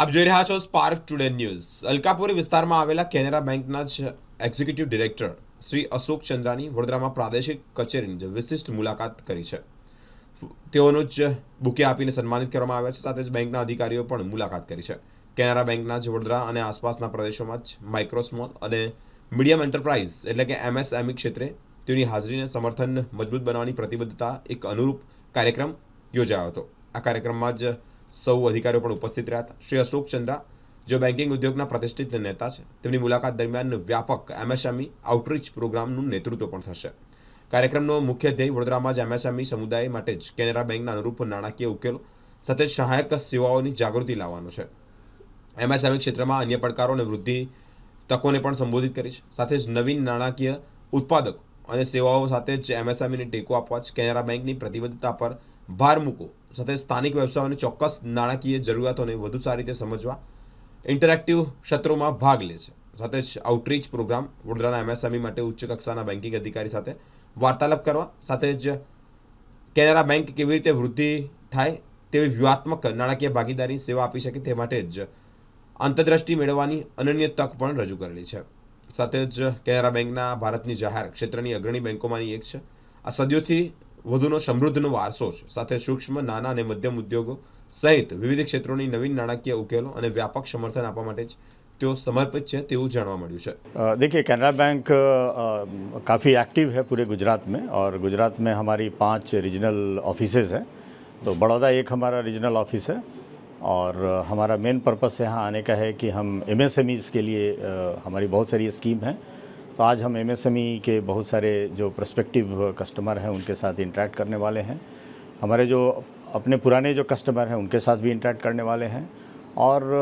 આપ જોઈ રહ્યા છો સ્પાર્ક ટુડે ન્યૂઝ અલકાપુર વિસ્તારમાં આવેલા કેનેરા બેંકના જ એક્ઝિક્યુટિવ ડિરેક્ટર શ્રી અશોક ચંદ્રાની વડોદરામાં પ્રાદેશિક કચેરીની જે વિશિષ્ટ મુલાકાત કરી છે તેઓનું જ બુકે આપીને સન્માનિત કરવામાં આવ્યા છે સાથે જ બેંકના અધિકારીઓ પણ મુલાકાત કરી છે કેનેરા બેંકના જ વડોદરા અને આસપાસના પ્રદેશોમાં જ માઇક્રોસ્મોલ અને મીડિયમ એન્ટરપ્રાઇઝ એટલે કે એમએસએમઈ e ક્ષેત્રે તેઓની હાજરીને સમર્થન મજબૂત બનાવવાની પ્રતિબદ્ધતા એક અનુરૂપ કાર્યક્રમ યોજાયો હતો આ કાર્યક્રમમાં જ સૌ અધિકારીઓ પણ ઉપસ્થિત રહ્યા હતા શ્રી અશોક ચંદ્રા જે બેન્કિંગ ઉદ્યોગના પ્રતિષ્ઠિત નેતા છે તેમની મુલાકાત દરમિયાન વ્યાપક એમએસએમઈ આઉટરીચ પ્રોગ્રામનું નેતૃત્વ પણ થશે કાર્યક્રમનો મુખ્ય ધ્યેય વડોદરામાં જ એમએસએમઈ e સમુદાય માટે જ કેનેરા બેંકના અનુરૂપ નાણાકીય ઉકેલો સાથે સહાયક સેવાઓની જાગૃતિ લાવવાનો છે એમએસએમઈ e ક્ષેત્રમાં અન્ય પડકારો અને વૃદ્ધિ તકોને પણ સંબોધિત કરી છે સાથે જ નવીન નાણાકીય ઉત્પાદકો અને સેવાઓ સાથે જ એમએસએમઈને e ટેકો આપવા જ કેનેરા બેંકની પ્રતિબદ્ધતા પર ભાર મૂકો સાથે સ્થાનિક વ્યવસાયોની ચોક્કસ નાણાકીય જરૂરિયાતોને વધુ સારી રીતે સમજવા ઇન્ટરેક્ટિવ ક્ષેત્રોમાં ભાગ લે છે સાથે જ આઉટરીચ પ્રોગ્રામ વડોદરાના એમએસએમઈ માટે ઉચ્ચ કક્ષાના બેન્કિંગ અધિકારી સાથે વાર્તાલાપ કરવા સાથે જ કેનેરા બેંક કેવી રીતે વૃદ્ધિ થાય તેવી વ્યૂહાત્મક નાણાકીય ભાગીદારી સેવા આપી શકે તે માટે જ આંતરદ્રષ્ટિ મેળવવાની અનન્ય તક પણ રજૂ કરેલી છે સાથે જ કેનેરા બેંકના ભારતની જાહેર ક્ષેત્રની અગ્રણી બેંકોમાંની એક છે આ સદીઓથી વધુનો સમૃદ્ધનો વારસો છે સાથે સૂક્ષ્મ નાના અને મધ્યમ ઉદ્યોગો સહિત વિવિધ ક્ષેત્રોની નવીન નાણાકીય ઉકેલો અને વ્યાપક સમર્થન આપવા માટે જ તેઓ સમર્પિત છે તેવું જાણવા મળ્યું છે देखिए कैनरा बैंक काफ़ी एक्टिव है पूरे गुजरात में और गुजरात में हमारी पांच रीजनल ऑफिसेज हैं तो बड़ौदा एक हमारा रीजनल ऑफिस है और हमारा मेन पर्पस यहाँ आने का है कि हम एमएसएमईज़ के लिए हमारी बहुत सारी स्कीम हैं तो आज हम एमएसएमई e के बहुत सारे जो प्रस्पेक्टिव कस्टमर हैं उनके साथ इंटरेक्ट करने वाले हैं हमारे जो अपने पुराने जो कस्टमर हैं उनके साथ भी इंटरेक्ट करने वाले हैं और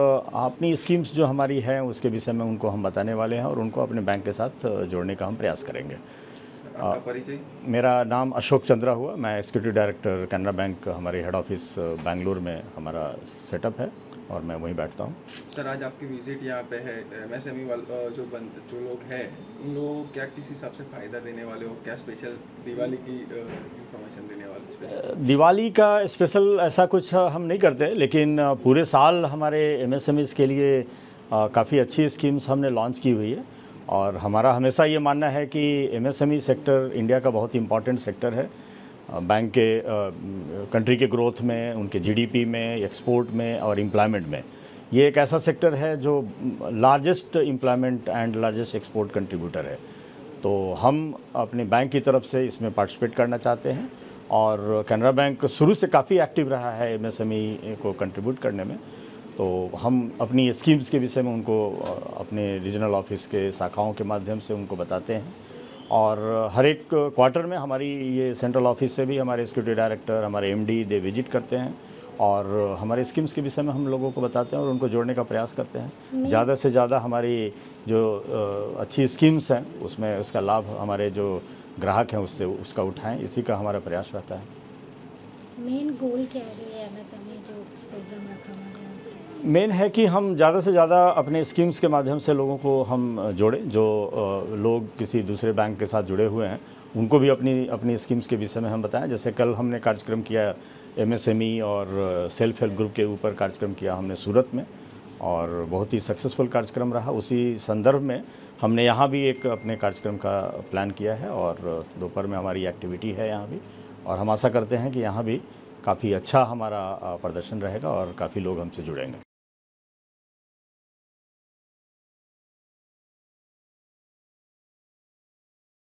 अपनी स्कीम्स जो हमारी हैं उसके विषय में उनको हम बताने वाले हैं और उनको अपने बैंक के साथ जोड़ने का हम प्रयास करेंगे मेरा नाम अशोक चंद्रा हुआ मैं एक्सिक्यूटिव डायरेक्टर कैनरा बैंक हमारे हेड ऑफिस बैंगलोर में हमारा सेटअप है और मैं वहीं बैठता हूँ सर आज आपकी विजिट यहाँ पे है वाल जो बन, जो लोग हैं उन लोगों को क्या किस हिसाब से फ़ायदा देने वाले हो क्या स्पेशल दिवाली की इंफॉर्मेशन देने वाले दिवाली का स्पेशल ऐसा कुछ हम नहीं करते लेकिन पूरे साल हमारे एम के लिए काफ़ी अच्छी स्कीम्स हमने लॉन्च की हुई है और हमारा हमेशा ये मानना है कि एमएसएमई सेक्टर इंडिया का बहुत इम्पॉर्टेंट सेक्टर है बैंक के कंट्री के ग्रोथ में उनके जीडीपी में एक्सपोर्ट में और एम्प्लॉयमेंट में ये एक ऐसा सेक्टर है जो largest employment and largest export contributor है तो हम अपने बैंक की तरफ से इसमें पार्टिसिपेट करना चाहते हैं और कैनरा बैंक शुरू से काफ़ी एक्टिव रहा है एम e को कंट्रीब्यूट करने में तो हम अपनी स्कीम्स के विषय में उनको अपने रीजनल ऑफिस के शाखाओं के माध्यम से उनको बताते हैं और हर एक क्वार्टर में हमारी ये सेंट्रल ऑफिस से भी हमारे एक्सिक्यूटिव डायरेक्टर हमारे एमडी दे विजिट करते हैं और हमारे स्कीम्स के विषय में हम लोगों को बताते हैं और उनको जोड़ने का प्रयास करते हैं हम्म। ज़्यादा से ज़्यादा हमारी जो अच्छी स्कीम्स हैं उसमें उसका लाभ हमारे जो ग्राहक हैं उससे उसका उठाएं इसी का हमारा प्रयास रहता है मेन गोल क्या है मेन है कि हम ज़्यादा से ज़्यादा अपने स्कीम्स के माध्यम से लोगों को हम जोड़ें जो लोग किसी दूसरे बैंक के साथ जुड़े हुए हैं उनको भी अपनी अपनी स्कीम्स के विषय में हम बताएं जैसे कल हमने कार्यक्रम किया एमएसएमई और सेल्फ हेल्प ग्रुप के ऊपर कार्यक्रम किया हमने सूरत में और बहुत ही सक्सेसफुल कार्यक्रम रहा उसी संदर्भ में हमने यहाँ भी एक अपने कार्यक्रम का प्लान किया है और दोपहर में हमारी एक्टिविटी है यहाँ भी और हम आशा करते हैं कि यहाँ भी काफ़ी अच्छा हमारा प्रदर्शन रहेगा और काफ़ी लोग हमसे जुड़ेंगे